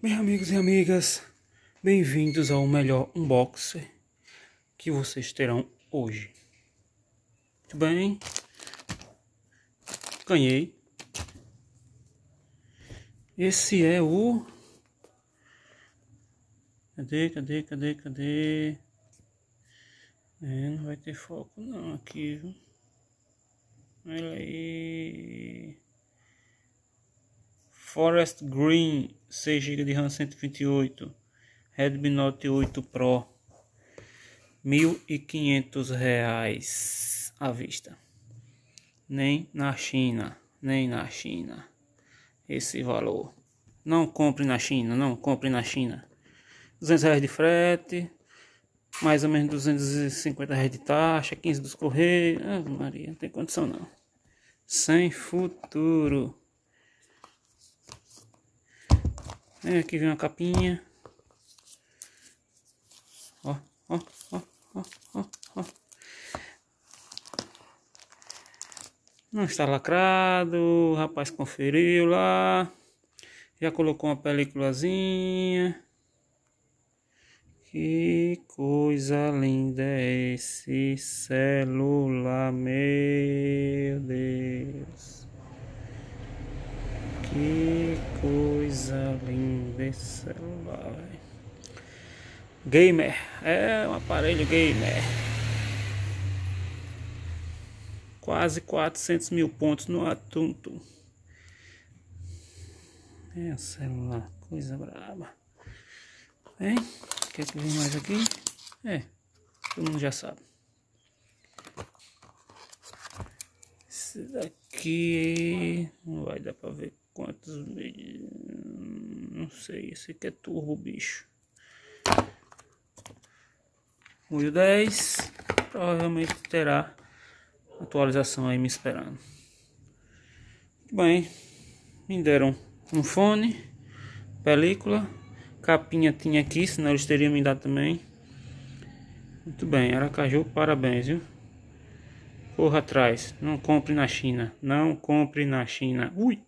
Bem, amigos e amigas, bem-vindos ao melhor unboxing que vocês terão hoje. Muito bem, ganhei. Esse é o. Cadê, cadê, cadê, cadê? É, não vai ter foco, não, aqui, viu? Olha aí. Forest Green 6 GB de RAM 128, Redmi Note 8 Pro, R$ 1.500 à vista. Nem na China, nem na China. Esse valor. Não compre na China, não compre na China. 200 reais de frete, mais ou menos 250 reais de taxa, 15 dos correios. Ah, Maria, não tem condição não. Sem futuro. É, aqui vem uma capinha. Ó, ó, ó, ó, ó, Não está lacrado, o rapaz conferiu lá. Já colocou uma películazinha. Que coisa linda é esse celular, meu Deus. desse celular, Gamer, é um aparelho gamer. Quase 400 mil pontos no atunto. É um celular, coisa braba. Vem, é, Quer que vem mais aqui? É, todo mundo já sabe. Esse daqui não vai dar pra ver quantos mil. Não sei, esse aqui é turbo, bicho. O 10 provavelmente terá atualização aí me esperando. Muito bem, me deram um fone, película, capinha tinha aqui, senão eles teriam me dado também. Muito bem, Aracaju, parabéns, viu? Corra atrás, não compre na China, não compre na China. Ui!